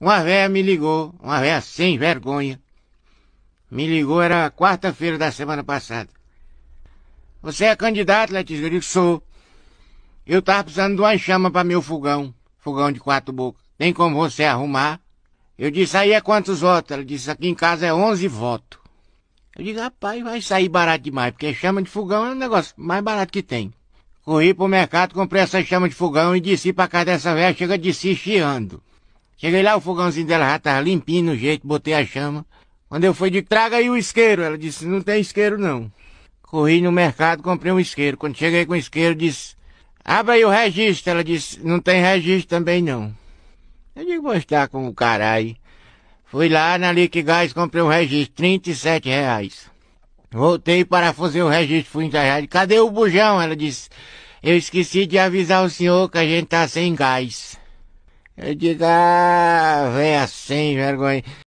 Uma véia me ligou, uma véia sem vergonha. Me ligou, era quarta-feira da semana passada. Você é candidato, Letícia? Eu digo, sou. Eu tava precisando de uma chama para meu fogão, fogão de quatro bocas. Tem como você arrumar? Eu disse, aí é quantos votos? Ela disse, aqui em casa é onze votos. Eu digo, rapaz, vai sair barato demais, porque chama de fogão é um negócio mais barato que tem. Corri pro mercado, comprei essa chama de fogão e disse pra casa dessa véia, chega de si chiando. Cheguei lá, o fogãozinho dela já tava limpinho no jeito, botei a chama. Quando eu fui de traga aí o isqueiro, ela disse, não tem isqueiro não. Corri no mercado, comprei um isqueiro. Quando cheguei com o isqueiro, disse, abra aí o registro. Ela disse, não tem registro também não. Eu digo, vou estar com o caralho. Fui lá na Liquigás, comprei um registro, 37 reais. Voltei para fazer o registro, fui entrar. Cadê o bujão? Ela disse, eu esqueci de avisar o senhor que a gente tá sem gás. Eu digo, ah, véia sem vergonha.